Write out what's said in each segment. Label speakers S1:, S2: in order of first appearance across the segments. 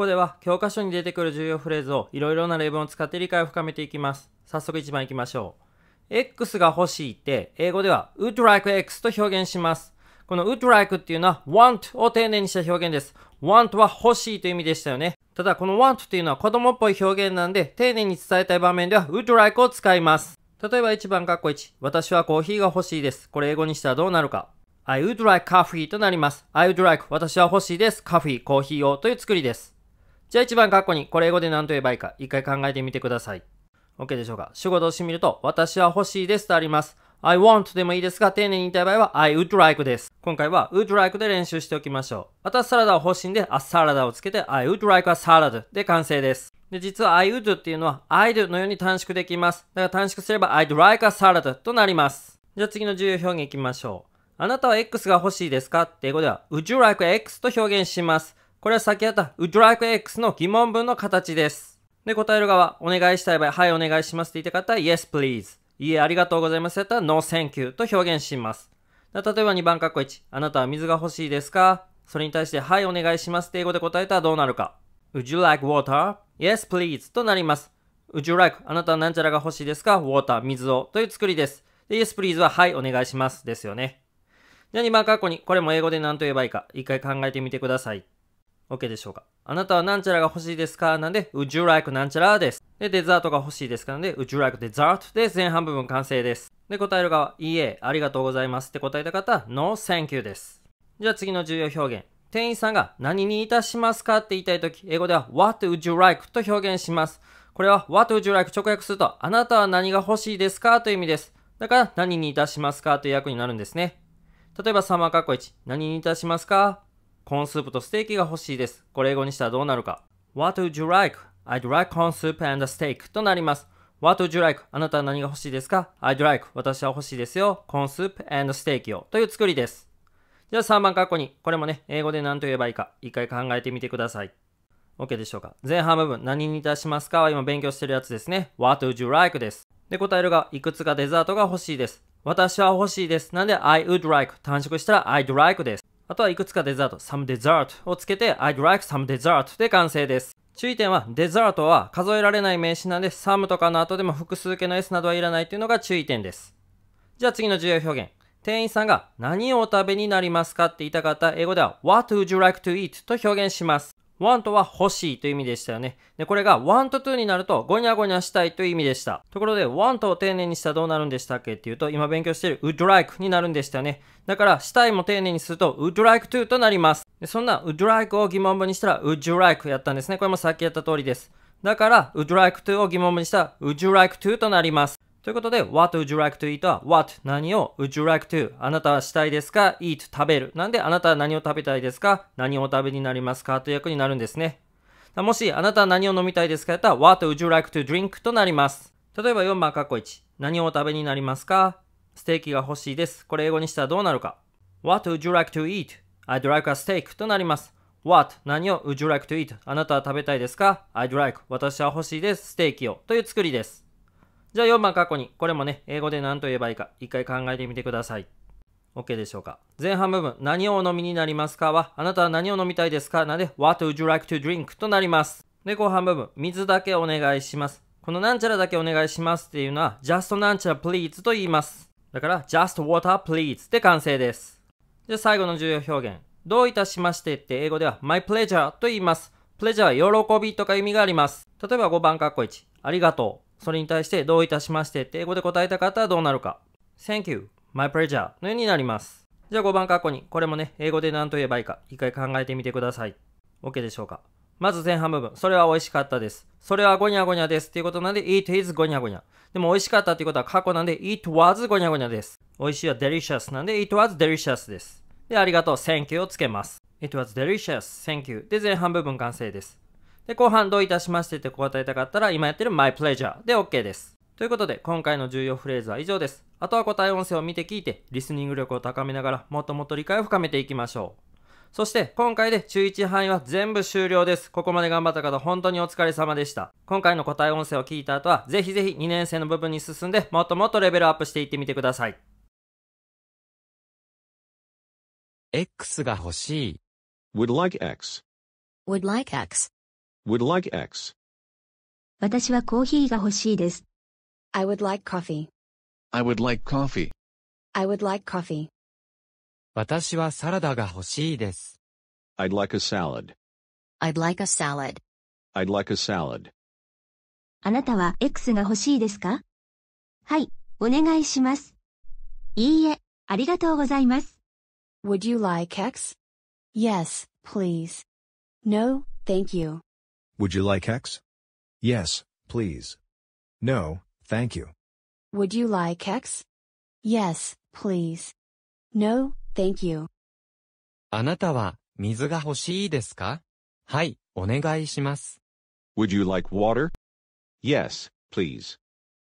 S1: ここでは教科書に出てくる重要フレーズをいろいろな例文を使って理解を深めていきます。早速1番いきましょう。X が欲しいって英語では would like X と表現します。この would like っていうのは want を丁寧にした表現です。want は欲しいという意味でしたよね。ただこの want っていうのは子供っぽい表現なんで丁寧に伝えたい場面では would like を使います。例えば1番かっこ1。私はコーヒーが欲しいです。これ英語にしたらどうなるか。I would like coffee となります。I would like 私は欲しいです。coffee コーヒーをという作りです。じゃあ1番カッに、これ英語で何と言えばいいか、一回考えてみてください。OK でしょうか主語動詞見ると、私は欲しいですとあります。I want でもいいですが、丁寧に言いたい場合は I would like です。今回は would like で練習しておきましょう。あとはサラダを欲しいんで、あ、サラダをつけて I would like a salad で完成です。で、実は I would っていうのは I do のように短縮できます。だから短縮すれば I'd like a salad となります。じゃあ次の重要表現いきましょう。あなたは X が欲しいですかって英語では Would you like X と表現します。これは先やった、would like X の疑問文の形です。で、答える側、お願いしたい場合、はい、お願いしますって言った方は、yes, please。いえ、ありがとうございますやったら、no, thank you と表現します。例えば2番括弧1、あなたは水が欲しいですかそれに対して、はい、お願いしますって英語で答えたらどうなるか。Would you like water?Yes, please となります。Would you like あなたはなんちゃらが欲しいですか ?water 水をという作りです。で、yes, please は、はい、お願いしますですよね。じゃあ2番括弧に、これも英語で何と言えばいいか、一回考えてみてください。OK でしょうかあなたはなんちゃらが欲しいですかなんで、Would you like なんちゃらです。で、デザートが欲しいですかなんで、Would you like dessert? で、前半部分完成です。で、答える側、いいえ、ありがとうございますって答えた方、No, thank you です。じゃあ次の重要表現。店員さんが何にいたしますかって言いたいとき、英語では What would you like? と表現します。これは What would you like? 直訳すると、あなたは何が欲しいですかという意味です。だから、何にいたしますかという役になるんですね。例えば、サマーカッコ1、何にいたしますかコーンスープとステーキが欲しいです。これ英語にしたらどうなるか。What would you like?I'd like corn soup and steak となります。What would you like? あなたは何が欲しいですか ?I'd like. 私は欲しいですよ。コーンスープ and ステーキを。という作りです。じゃあ3番括弧に。これもね、英語で何と言えばいいか、一回考えてみてください。OK でしょうか。前半部分、何にいたしますかは今勉強してるやつですね。What would you like? です。で、答えるが、いくつかデザートが欲しいです。私は欲しいです。なんで、I would like。短縮したら、I'd like です。あとはいくつかデザート、some dessert をつけて I'd like some dessert で完成です。注意点は、デザートは数えられない名詞なんで、some とかの後でも複数形の s などはいらないというのが注意点です。じゃあ次の重要表現。店員さんが何をお食べになりますかって言いたかった英語では What would you like to eat? と表現します。want は欲しいという意味でしたよね。で、これが want to になると、ごにゃごにゃしたいという意味でした。ところで、want を丁寧にしたらどうなるんでしたっけっていうと、今勉強している would like になるんでしたよね。だから、したいも丁寧にすると、would like to となります。でそんな would like を疑問文にしたら、would you like やったんですね。これもさっきやった通りです。だから、would like to を疑問文にしたら、would you like to となります。ということで、what would you like to eat は what 何を would you like to あなたはしたいですか eat 食べる。なんであなたは何を食べたいですか何をお食べになりますかという役になるんですね。もしあなたは何を飲みたいですかやったら what would you like to drink となります。例えば4番括弧1。何をお食べになりますかステーキが欲しいです。これ英語にしたらどうなるか ?What would you like to eat?I'd like a steak となります。What 何を would you like to eat? あなたは食べたいですか ?I'd like 私は欲しいです。ステーキをという作りです。じゃあ4番過去に、これもね、英語で何と言えばいいか、一回考えてみてください。OK でしょうか。前半部分、何をお飲みになりますかは、あなたは何を飲みたいですかなので、What would you like to drink? となります。で、後半部分、水だけお願いします。このなんちゃらだけお願いしますっていうのは、just なんちゃら please と言います。だから、just water please で完成です。で、最後の重要表現。どういたしましてって英語では my pleasure と言います。pleasure は喜びとか意味があります。例えば5番ッコ1、ありがとう。それに対してどういたしましてって英語で答えた方はどうなるか。Thank you, my pleasure のようになります。じゃあ5番括弧に、これもね、英語で何と言えばいいか、一回考えてみてください。OK でしょうか。まず前半部分、それは美味しかったです。それはゴニャゴニャですっていうことなんで、it is ゴニャゴニャ。でも美味しかったっていうことは過去なんで、it was ゴニャゴニャです。美味しいは delicious なんで、it was delicious です。で、ありがとう、thank you をつけます。it was delicious, thank you で前半部分完成です。で、後半どういたしましてって答えたかったら、今やってる my pleasure で OK です。ということで、今回の重要フレーズは以上です。あとは答え音声を見て聞いて、リスニング力を高めながら、もっともっと理解を深めていきましょう。そして、今回で中1範囲は全部終了です。ここまで頑張った方、本当にお疲れ様でした。今回の答え音声を聞いた後は、ぜひぜひ2年生の部分に進んで、もっともっとレベルアップしていってみてください。
S2: X が欲しい。would like X would like X would like X.
S3: 私はコーヒーが欲しいです。
S4: I would like coffee.
S2: I would like coffee.
S4: I would like coffee.
S2: 私はサラダが欲しいです。I'd like a salad.
S3: I'd like a salad.
S2: I'd like a salad.
S3: あなたは X が欲しいですかはい、お願いします。いいえ、ありがとうございま
S4: す。Would you like X? Yes, please. No, thank you.
S2: Would you like X? Yes, please. No, thank you.
S4: Would you like X? Yes, please. No, thank you.
S2: あなたは水が欲しいですかはい、お願いします。Would you like water? Yes, please.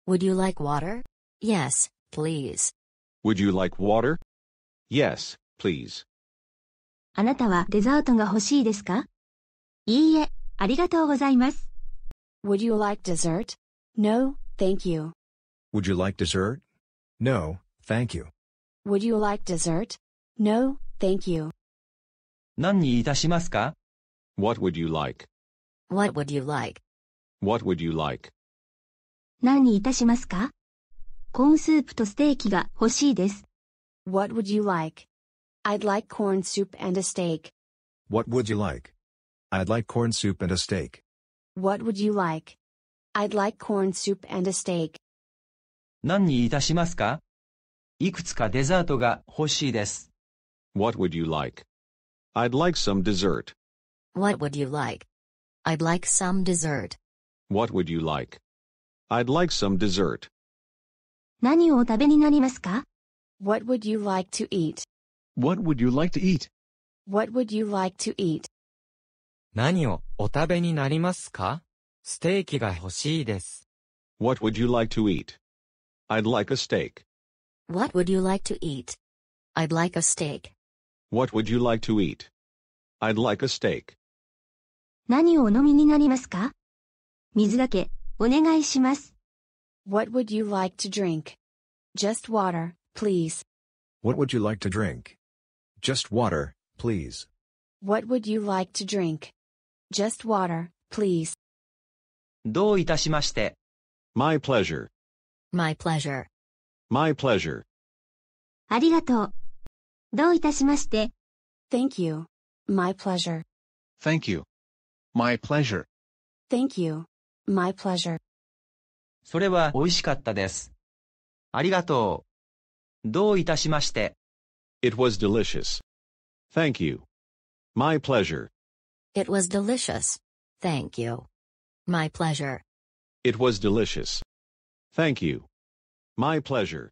S3: Would you like water? Yes, please.
S2: Would you like water? Yes, please.
S3: あなたはデザートが欲しいですか
S4: いいえ、ありがとうございます。Would you like dessert? No, thank you.
S2: Would you like dessert? No, thank you.
S4: Would you like dessert?
S3: No, thank you.
S2: 何にいたしますか ?What would you like?What
S3: would you like?What
S2: would you like?
S3: 何にいたしますかコーンスープとステーキが欲しいです。What would you
S4: like?I'd like corn soup and a steak.What
S2: would you like? I'd like corn soup and a steak.
S4: What would you like? I'd like corn soup and a steak.
S2: 何にいたしますかいくつかデザートが欲しいです。What would you like? I'd like some dessert.
S3: What would you like? I'd like some dessert.
S2: What would you like? I'd like some dessert.
S3: 何をお食べになりますか What would you like to eat?
S2: What would you like to eat?
S4: What would you like to eat?
S2: 何をお食べになりますかステーキが欲しいです。What would you like to eat?I'd like a steak.What
S3: would you like to eat?I'd like a steak.What
S2: would you like to eat?I'd like a steak.
S3: 何をお飲みになりますか水だけ、お願いします。
S4: What would you like to drink?Just water, please.What
S2: would you like to drink?Just water, please.
S4: What would you like to drink?
S3: Just water, please.
S2: どういたしまして。My pleasure.
S3: My pleasure.
S2: My pleasure.
S3: ありがとう。どういたしまして。Thank you. My pleasure.
S2: Thank you. My pleasure.
S4: Thank you. My pleasure.
S2: それは美味しかったです。ありがとう。どういたしまして。It was delicious. Thank you. My pleasure.
S3: It was delicious. Thank you. My pleasure.
S2: It was delicious. Thank you. My pleasure.